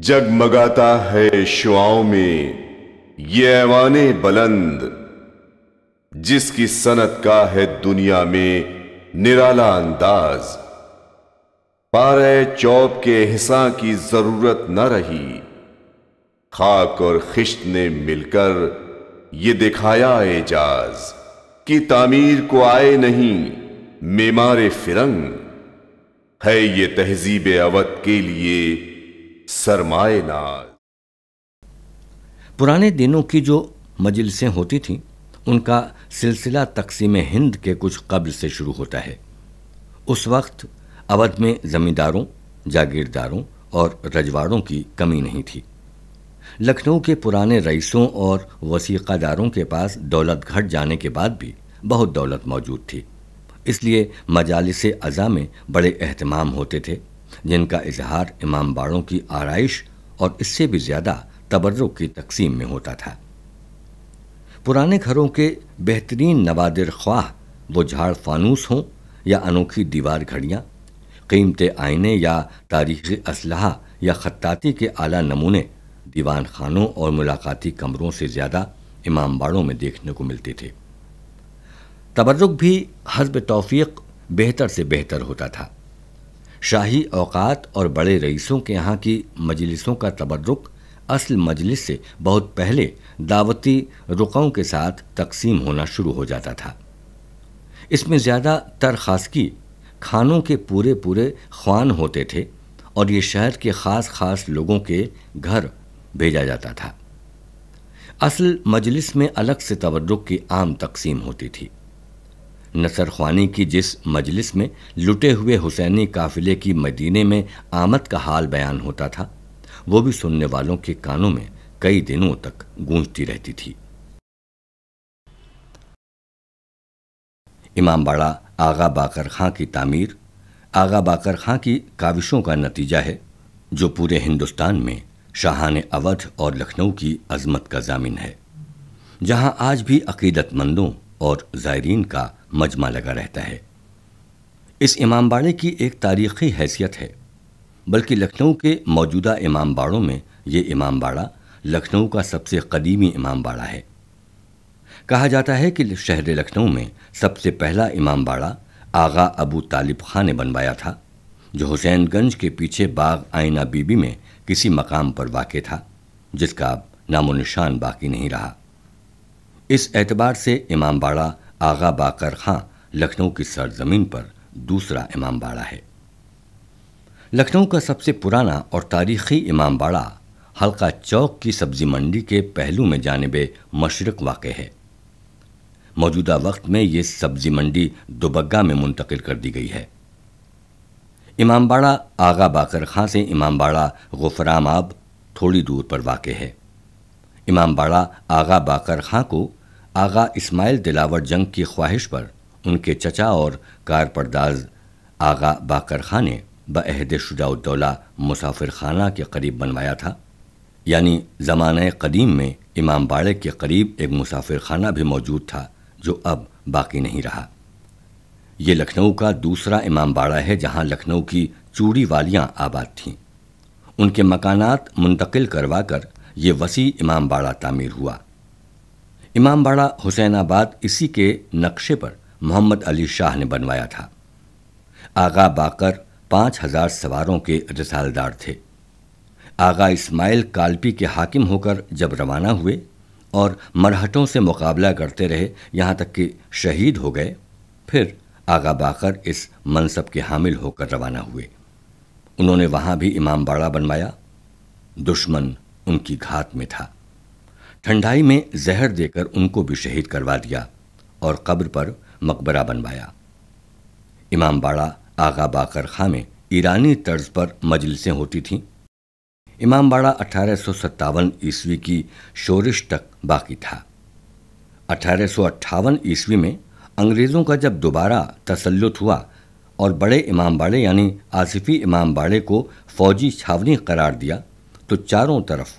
جگ مگاتا ہے شعاؤں میں یہ ایوان بلند جس کی صنعت کا ہے دنیا میں نرالا انداز پارے چوب کے حساں کی ضرورت نہ رہی خاک اور خشت نے مل کر یہ دکھایا اعجاز کہ تعمیر کو آئے نہیں میمار فرنگ ہے یہ تہذیب اوت کے لیے سرمائے ناز پرانے دنوں کی جو مجلسیں ہوتی تھیں ان کا سلسلہ تقسیم ہند کے کچھ قبل سے شروع ہوتا ہے اس وقت اودھ میں زمینداروں جاگیرداروں اور رجواڑوں کی کمی نہیں تھی لکھنؤ کے پرانے رئیسوں اور وسیقہ داروں کے پاس دولت گھٹ جانے کے بعد بھی بہت دولت موجود تھی اس لیے مجالس ازا میں بڑے اہتمام ہوتے تھے جن کا اظہار امام باڑوں کی آرائش اور اس سے بھی زیادہ تبرک کی تقسیم میں ہوتا تھا پرانے گھروں کے بہترین نوادر خواہ وہ جھاڑ فانوس ہوں یا انوکھی دیوار گھڑیاں قیمت آئینے یا تاریخی اسلحہ یا خطاطی کے اعلیٰ نمونے دیوان خانوں اور ملاقاتی کمروں سے زیادہ امام باڑوں میں دیکھنے کو ملتے تھے تبرک بھی حزب توفیق بہتر سے بہتر ہوتا تھا شاہی اوقات اور بڑے رئیسوں کے یہاں کی مجلسوں کا تبرک اصل مجلس سے بہت پہلے دعوتی رقعوں کے ساتھ تقسیم ہونا شروع ہو جاتا تھا اس میں زیادہ تر کی کھانوں کے پورے پورے خوان ہوتے تھے اور یہ شہر کے خاص خاص لوگوں کے گھر بھیجا جاتا تھا اصل مجلس میں الگ سے تبرک کی عام تقسیم ہوتی تھی نصر خوانی کی جس مجلس میں لٹے ہوئے حسینی قافلے کی مدینے میں آمد کا حال بیان ہوتا تھا وہ بھی سننے والوں کے کانوں میں کئی دنوں تک گونجتی رہتی تھی امام باڑہ آغا باقر خاں کی تعمیر آغا باقر خاں کی کاوشوں کا نتیجہ ہے جو پورے ہندوستان میں شاہان اودھ اور لکھنؤ کی عظمت کا ضامن ہے جہاں آج بھی عقیدت مندوں اور زائرین کا مجمع لگا رہتا ہے اس امام باڑے کی ایک تاریخی حیثیت ہے بلکہ لکھنؤ کے موجودہ امام باڑوں میں یہ امام باڑہ لکھنؤ کا سب سے قدیمی امام باڑہ ہے کہا جاتا ہے کہ شہر لکھنؤ میں سب سے پہلا امام باڑہ آغا ابو طالب خان نے بنوایا تھا جو حسین گنج کے پیچھے باغ آئینہ بی بی میں کسی مقام پر واقع تھا جس کا اب نام و نشان باقی نہیں رہا اس اعتبار سے امام باڑہ آغا باقر خاں لکھنؤ کی سرزمین پر دوسرا امام باڑہ ہے لکھنؤ کا سب سے پرانا اور تاریخی امام باڑہ حلقہ چوک کی سبزی منڈی کے پہلو میں جانب مشرق واقع ہے موجودہ وقت میں یہ سبزی منڈی دوبگہ میں منتقل کر دی گئی ہے امام باڑہ آغا باقر خاں سے امام باڑہ غفرام آب تھوڑی دور پر واقع ہے امام باڑہ آغا باقر خاں کو آغا اسماعیل دلاور جنگ کی خواہش پر ان کے چچا اور کار پرداز آغا باقر خان نے بعہد عہد الدولہ مسافر خانہ کے قریب بنوایا تھا یعنی زمانہ قدیم میں امام باڑے کے قریب ایک مسافر خانہ بھی موجود تھا جو اب باقی نہیں رہا یہ لکھنؤ کا دوسرا امام باڑہ ہے جہاں لکھنؤ کی چوڑی والیاں آباد تھیں ان کے مکانات منتقل کروا کر یہ وسیع امام باڑہ تعمیر ہوا امام باڑہ حسین آباد اسی کے نقشے پر محمد علی شاہ نے بنوایا تھا آغا باقر پانچ ہزار سواروں کے رسالدار تھے آغا اسماعیل کالپی کے حاکم ہو کر جب روانہ ہوئے اور مرہٹوں سے مقابلہ کرتے رہے یہاں تک کہ شہید ہو گئے پھر آغا باقر اس منصب کے حامل ہو کر روانہ ہوئے انہوں نے وہاں بھی امام باڑہ بنوایا دشمن ان کی گھات میں تھا ٹھنڈائی میں زہر دے کر ان کو بھی شہید کروا دیا اور قبر پر مقبرہ بنوایا امام باڑہ آغا باقر خاں میں ایرانی طرز پر مجلسیں ہوتی تھیں امام باڑہ اٹھارہ سو ستاون عیسوی کی شورش تک باقی تھا اٹھارہ سو اٹھاون عیسوی میں انگریزوں کا جب دوبارہ تسلط ہوا اور بڑے امام باڑے یعنی آصفی امام باڑے کو فوجی چھاونی قرار دیا تو چاروں طرف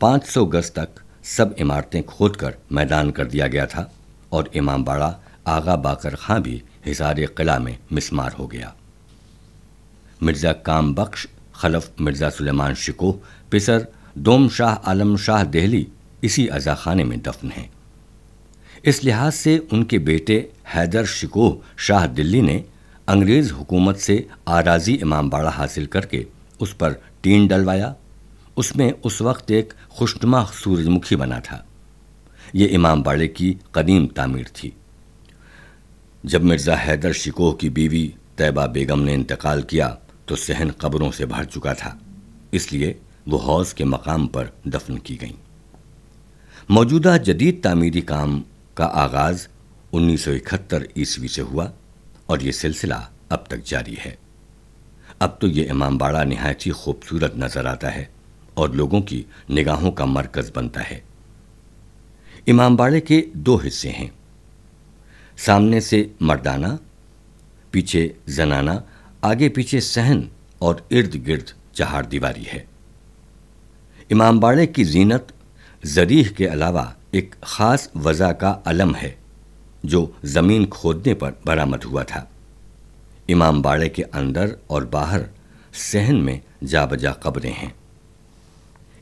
پانچ سو گز تک سب عمارتیں کھود کر میدان کر دیا گیا تھا اور امام باڑہ آغا باقر خاں بھی حصار قلعہ میں مسمار ہو گیا مرزا کام بخش خلف مرزا سلیمان شکوہ پسر دوم شاہ عالم شاہ دہلی اسی خانے میں دفن ہیں اس لحاظ سے ان کے بیٹے حیدر شکوہ شاہ دلی نے انگریز حکومت سے آراضی امام باڑہ حاصل کر کے اس پر ٹین ڈلوایا اس میں اس وقت ایک خوشنما سورج مکھی بنا تھا یہ امام باڑے کی قدیم تعمیر تھی جب مرزا حیدر شکوہ کی بیوی طیبہ بیگم نے انتقال کیا تو صحن قبروں سے بھر چکا تھا اس لیے وہ حوض کے مقام پر دفن کی گئیں موجودہ جدید تعمیری کام کا آغاز انیس سو اکہتر عیسوی سے ہوا اور یہ سلسلہ اب تک جاری ہے اب تو یہ امام باڑہ نہایت ہی خوبصورت نظر آتا ہے اور لوگوں کی نگاہوں کا مرکز بنتا ہے امام باڑے کے دو حصے ہیں سامنے سے مردانہ پیچھے زنانہ آگے پیچھے سہن اور ارد گرد چہار دیواری ہے امام باڑے کی زینت زریح کے علاوہ ایک خاص وضع کا علم ہے جو زمین کھودنے پر برآمد ہوا تھا امام باڑے کے اندر اور باہر صحن میں جا بجا قبریں ہیں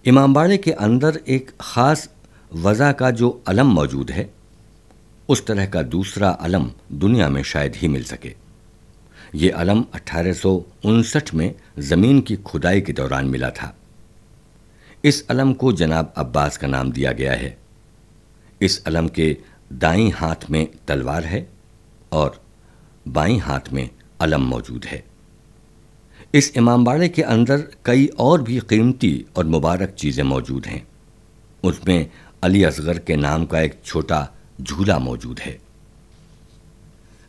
امام باڑے کے اندر ایک خاص وضع کا جو علم موجود ہے اس طرح کا دوسرا علم دنیا میں شاید ہی مل سکے یہ علم اٹھارہ سو انسٹھ میں زمین کی کھدائی کے دوران ملا تھا اس علم کو جناب عباس کا نام دیا گیا ہے اس علم کے دائیں ہاتھ میں تلوار ہے اور بائیں ہاتھ میں علم موجود ہے اس امام باڑے کے اندر کئی اور بھی قیمتی اور مبارک چیزیں موجود ہیں اس میں علی اصغر کے نام کا ایک چھوٹا جھولا موجود ہے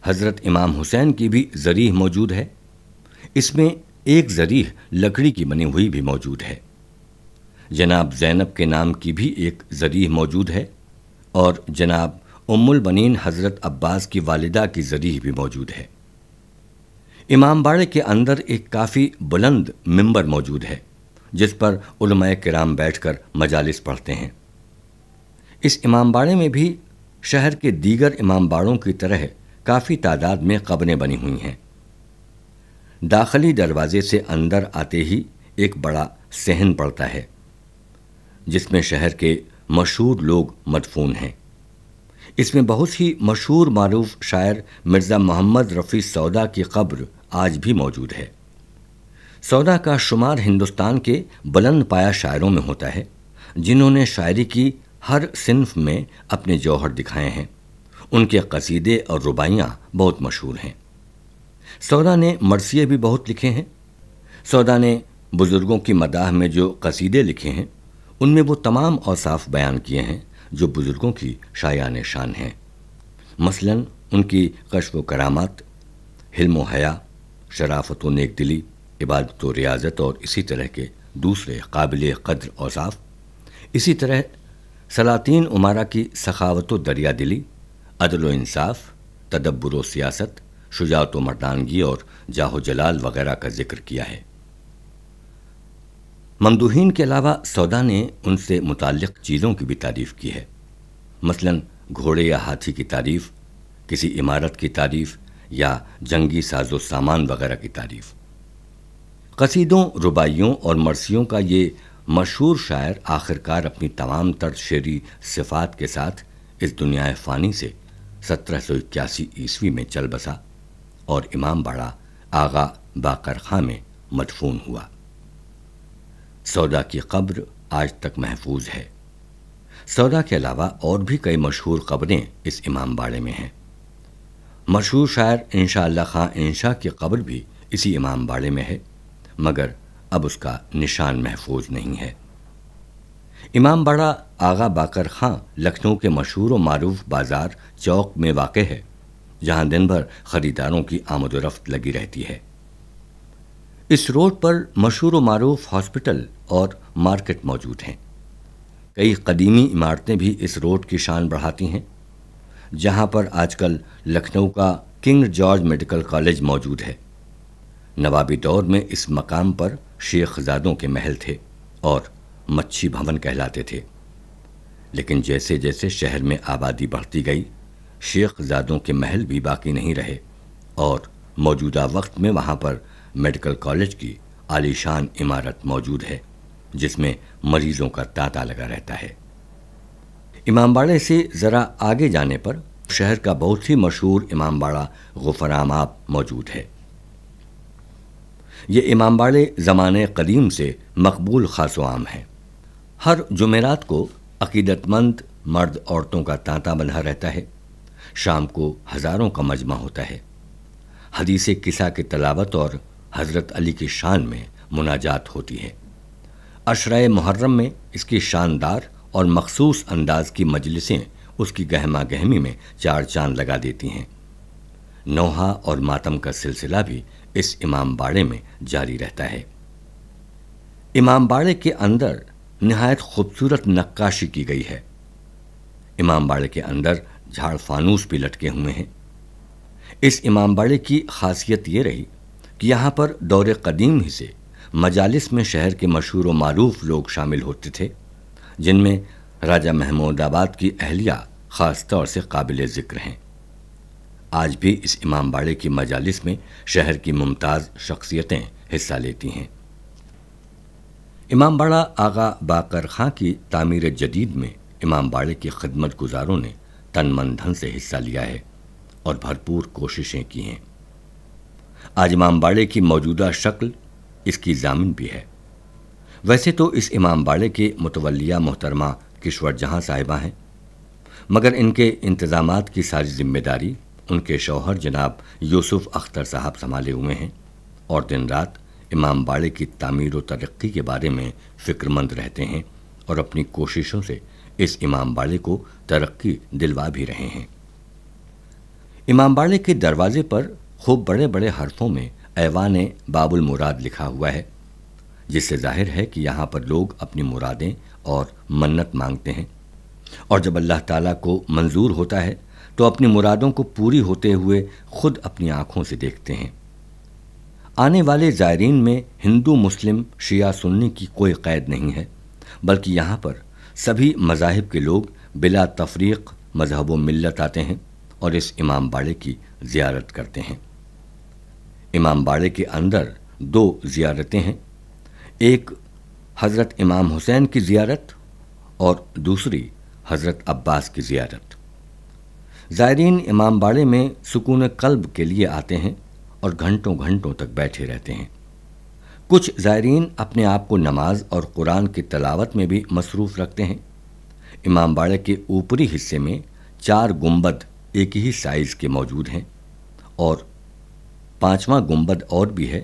حضرت امام حسین کی بھی زریح موجود ہے اس میں ایک زریح لکڑی کی بنی ہوئی بھی موجود ہے جناب زینب کے نام کی بھی ایک زریح موجود ہے اور جناب ام البنین حضرت عباس کی والدہ کی زریح بھی موجود ہے امام باڑے کے اندر ایک کافی بلند ممبر موجود ہے جس پر علماء کرام بیٹھ کر مجالس پڑھتے ہیں اس امام باڑے میں بھی شہر کے دیگر امام باڑوں کی طرح کافی تعداد میں قبریں بنی ہوئی ہیں داخلی دروازے سے اندر آتے ہی ایک بڑا صحن پڑتا ہے جس میں شہر کے مشہور لوگ مدفون ہیں اس میں بہت ہی مشہور معروف شاعر مرزا محمد رفیع سودا کی قبر آج بھی موجود ہے سودا کا شمار ہندوستان کے بلند پایا شاعروں میں ہوتا ہے جنہوں نے شاعری کی ہر صنف میں اپنے جوہر دکھائے ہیں ان کے قصیدے اور ربائیاں بہت مشہور ہیں سودا نے مرثیے بھی بہت لکھے ہیں سودا نے بزرگوں کی مداح میں جو قصیدے لکھے ہیں ان میں وہ تمام اوصاف بیان کیے ہیں جو بزرگوں کی شایان شان ہیں مثلا ان کی کشف و کرامات حلم و حیا شرافت و نیک دلی عبادت و ریاضت اور اسی طرح کے دوسرے قابل قدر اوصاف اسی طرح سلاطین عمارہ کی سخاوت و دریا دلی عدل و انصاف تدبر و سیاست شجاعت و مردانگی اور جاہ و جلال وغیرہ کا ذکر کیا ہے ممدوہین کے علاوہ سودا نے ان سے متعلق چیزوں کی بھی تعریف کی ہے مثلا گھوڑے یا ہاتھی کی تعریف کسی عمارت کی تعریف یا جنگی ساز و سامان وغیرہ کی تعریف قصیدوں ربائیوں اور مرثیوں کا یہ مشہور شاعر آخرکار اپنی تمام تر شعری صفات کے ساتھ اس دنیا فانی سے سترہ سو اکیاسی عیسوی میں چل بسا اور امام باڑہ آغا باقر خاں میں مدفون ہوا سودا کی قبر آج تک محفوظ ہے سودا کے علاوہ اور بھی کئی مشہور قبریں اس امام باڑے میں ہیں مشہور شاعر انشاء اللہ خان انشاء کی قبر بھی اسی امام باڑے میں ہے مگر اب اس کا نشان محفوظ نہیں ہے امام باڑہ آغا باقر خان لکھنؤ کے مشہور و معروف بازار چوک میں واقع ہے جہاں دن بھر خریداروں کی آمد و رفت لگی رہتی ہے اس روڈ پر مشہور و معروف ہاسپٹل اور مارکیٹ موجود ہیں کئی قدیمی عمارتیں بھی اس روڈ کی شان بڑھاتی ہیں جہاں پر آج کل لکھنؤ کا کنگ جارج میڈیکل کالج موجود ہے نوابی دور میں اس مقام پر شیخ زادوں کے محل تھے اور مچھی بھون کہلاتے تھے لیکن جیسے جیسے شہر میں آبادی بڑھتی گئی شیخ زادوں کے محل بھی باقی نہیں رہے اور موجودہ وقت میں وہاں پر میڈیکل کالج کی عالیشان عمارت موجود ہے جس میں مریضوں کا تاتا لگا رہتا ہے امام باڑے سے ذرا آگے جانے پر شہر کا بہت ہی مشہور امام باڑہ غفر آب موجود ہے یہ امام باڑے زمانے قدیم سے مقبول خاص و عام ہیں ہر جمعرات کو عقیدت مند مرد عورتوں کا تانتا بندھا رہتا ہے شام کو ہزاروں کا مجمع ہوتا ہے حدیث قصہ کے تلاوت اور حضرت علی کی شان میں مناجات ہوتی ہے عشرۂ محرم میں اس کی شاندار اور مخصوص انداز کی مجلسیں اس کی گہما گہمی میں چار چاند لگا دیتی ہیں نوحا اور ماتم کا سلسلہ بھی اس امام باڑے میں جاری رہتا ہے امام باڑے کے اندر نہایت خوبصورت نقاشی کی گئی ہے امام باڑے کے اندر جھاڑ فانوس بھی لٹکے ہوئے ہیں اس امام باڑے کی خاصیت یہ رہی کہ یہاں پر دور قدیم ہی سے مجالس میں شہر کے مشہور و معروف لوگ شامل ہوتے تھے جن میں راجہ محمود آباد کی اہلیہ خاص طور سے قابل ذکر ہیں آج بھی اس امام باڑے کی مجالس میں شہر کی ممتاز شخصیتیں حصہ لیتی ہیں امام باڑہ آغا باقر خان کی تعمیر جدید میں امام باڑے کی خدمت گزاروں نے تن من دھن سے حصہ لیا ہے اور بھرپور کوششیں کی ہیں آج امام باڑے کی موجودہ شکل اس کی ضامن بھی ہے ویسے تو اس امام باڑے کے متولیہ محترمہ کشور جہاں صاحبہ ہیں مگر ان کے انتظامات کی ساری ذمہ داری ان کے شوہر جناب یوسف اختر صاحب سنبھالے ہوئے ہیں اور دن رات امام باڑے کی تعمیر و ترقی کے بارے میں فکر مند رہتے ہیں اور اپنی کوششوں سے اس امام باڑے کو ترقی دلوا بھی رہے ہیں امام باڑے کے دروازے پر خوب بڑے بڑے حرفوں میں ایوان باب المراد لکھا ہوا ہے جس سے ظاہر ہے کہ یہاں پر لوگ اپنی مرادیں اور منت مانگتے ہیں اور جب اللہ تعالیٰ کو منظور ہوتا ہے تو اپنی مرادوں کو پوری ہوتے ہوئے خود اپنی آنکھوں سے دیکھتے ہیں آنے والے زائرین میں ہندو مسلم شیعہ سننے کی کوئی قید نہیں ہے بلکہ یہاں پر سبھی مذاہب کے لوگ بلا تفریق مذہب و ملت آتے ہیں اور اس امام باڑے کی زیارت کرتے ہیں امام باڑے کے اندر دو زیارتیں ہیں ایک حضرت امام حسین کی زیارت اور دوسری حضرت عباس کی زیارت زائرین امام باڑے میں سکون قلب کے لیے آتے ہیں اور گھنٹوں گھنٹوں تک بیٹھے رہتے ہیں کچھ زائرین اپنے آپ کو نماز اور قرآن کی تلاوت میں بھی مصروف رکھتے ہیں امام باڑے کے اوپری حصے میں چار گنبد ایک ہی سائز کے موجود ہیں اور پانچواں گمبد اور بھی ہے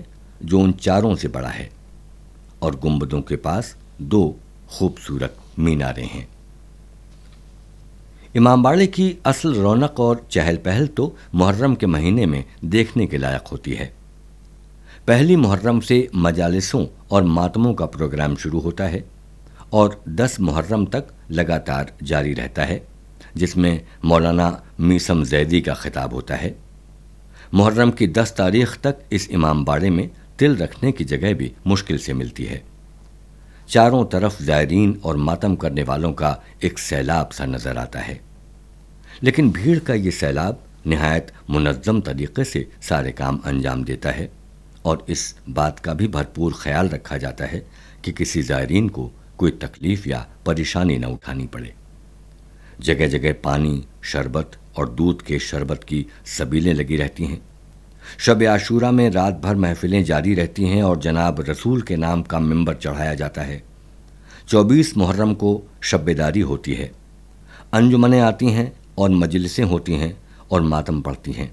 جو ان چاروں سے بڑا ہے اور گمبدوں کے پاس دو خوبصورت میناریں ہیں امام باڑے کی اصل رونق اور چہل پہل تو محرم کے مہینے میں دیکھنے کے لائق ہوتی ہے پہلی محرم سے مجالسوں اور ماتموں کا پروگرام شروع ہوتا ہے اور دس محرم تک لگاتار جاری رہتا ہے جس میں مولانا میسم زیدی کا خطاب ہوتا ہے محرم کی دس تاریخ تک اس امام باڑے میں تل رکھنے کی جگہ بھی مشکل سے ملتی ہے چاروں طرف زائرین اور ماتم کرنے والوں کا ایک سیلاب سا نظر آتا ہے لیکن بھیڑ کا یہ سیلاب نہایت منظم طریقے سے سارے کام انجام دیتا ہے اور اس بات کا بھی بھرپور خیال رکھا جاتا ہے کہ کسی زائرین کو کوئی تکلیف یا پریشانی نہ اٹھانی پڑے جگہ جگہ پانی شربت اور دودھ کے شربت کی سبیلیں لگی رہتی ہیں شب عاشورہ میں رات بھر محفلیں جاری رہتی ہیں اور جناب رسول کے نام کا ممبر چڑھایا جاتا ہے چوبیس محرم کو شب داری ہوتی ہے انجمنیں آتی ہیں اور مجلسیں ہوتی ہیں اور ماتم پڑھتی ہیں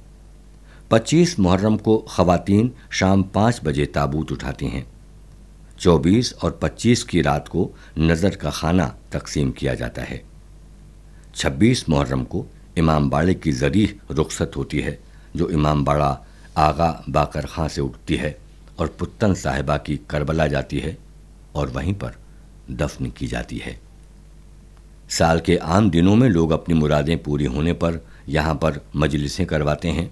پچیس محرم کو خواتین شام پانچ بجے تابوت اٹھاتی ہیں چوبیس اور پچیس کی رات کو نظر کا خانہ تقسیم کیا جاتا ہے چھبیس محرم کو امام باڑے کی ذریح رخصت ہوتی ہے جو امام باڑہ آغا خان سے اٹھتی ہے اور پتن صاحبہ کی کربلا جاتی ہے اور وہیں پر دفن کی جاتی ہے سال کے عام دنوں میں لوگ اپنی مرادیں پوری ہونے پر یہاں پر مجلسیں کرواتے ہیں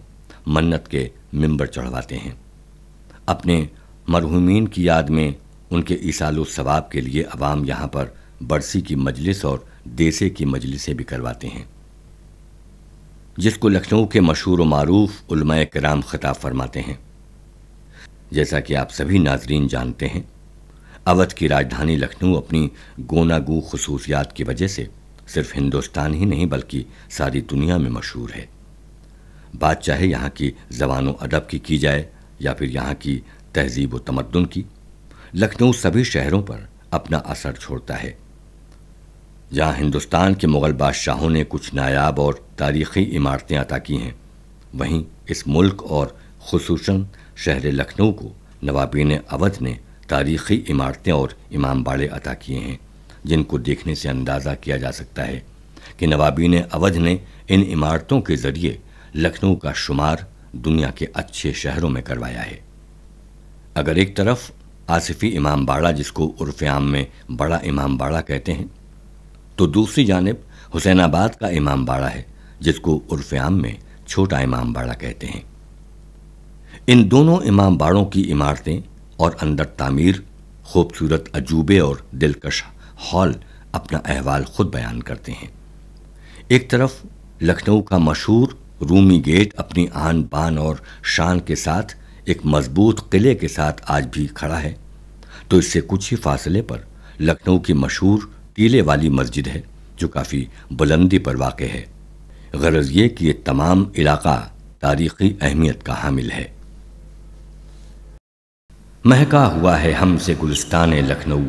منت کے ممبر چڑھواتے ہیں اپنے مرحومین کی یاد میں ان کے اصال و ثواب کے لیے عوام یہاں پر برسی کی مجلس اور دیسے کی مجلسیں بھی کرواتے ہیں جس کو لکھنؤ کے مشہور و معروف علماء کرام خطاب فرماتے ہیں جیسا کہ آپ سبھی ناظرین جانتے ہیں اودھ کی راجدھانی لکھنؤ اپنی گوناگو خصوصیات کی وجہ سے صرف ہندوستان ہی نہیں بلکہ ساری دنیا میں مشہور ہے بات چاہے یہاں کی زبان و ادب کی کی جائے یا پھر یہاں کی تہذیب و تمدن کی لکھنؤ سبھی شہروں پر اپنا اثر چھوڑتا ہے جہاں ہندوستان کے مغل بادشاہوں نے کچھ نایاب اور تاریخی عمارتیں عطا کی ہیں وہیں اس ملک اور خصوصاً شہر لکھنؤ کو نوابین اودھ نے تاریخی عمارتیں اور امام باڑے عطا کیے ہیں جن کو دیکھنے سے اندازہ کیا جا سکتا ہے کہ نوابین اودھ نے ان عمارتوں کے ذریعے لکھنؤ کا شمار دنیا کے اچھے شہروں میں کروایا ہے اگر ایک طرف آصفی امام باڑہ جس کو عرف عام میں بڑا امام باڑہ کہتے ہیں تو دوسری جانب حسین آباد کا امام باڑہ ہے جس کو عرف عام میں چھوٹا امام باڑہ کہتے ہیں ان دونوں امام باڑوں کی عمارتیں اور اندر تعمیر خوبصورت عجوبے اور دلکش ہال اپنا احوال خود بیان کرتے ہیں ایک طرف لکھنؤ کا مشہور رومی گیٹ اپنی آن بان اور شان کے ساتھ ایک مضبوط قلعے کے ساتھ آج بھی کھڑا ہے تو اس سے کچھ ہی فاصلے پر لکھنؤ کی مشہور ٹیلے والی مسجد ہے جو کافی بلندی پر واقع ہے غرض یہ کہ یہ تمام علاقہ تاریخی اہمیت کا حامل ہے مہکا ہوا ہے ہم سے گلستان لکھنؤ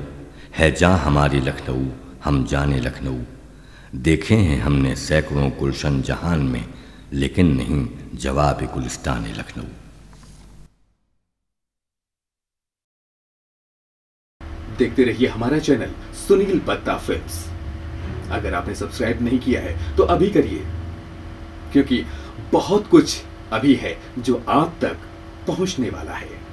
ہے جاں ہماری لکھنؤ ہم جانے لکھنؤ دیکھے ہیں ہم نے سینکڑوں گلشن جہان میں لیکن نہیں جواب گلستان لکھنؤ دیکھتے رہیے ہمارا چینل سنیل بتہ فلمز اگر آپ نے سبسکرائب نہیں کیا ہے تو ابھی کریے کیونکہ بہت کچھ ابھی ہے جو آپ تک پہنچنے والا ہے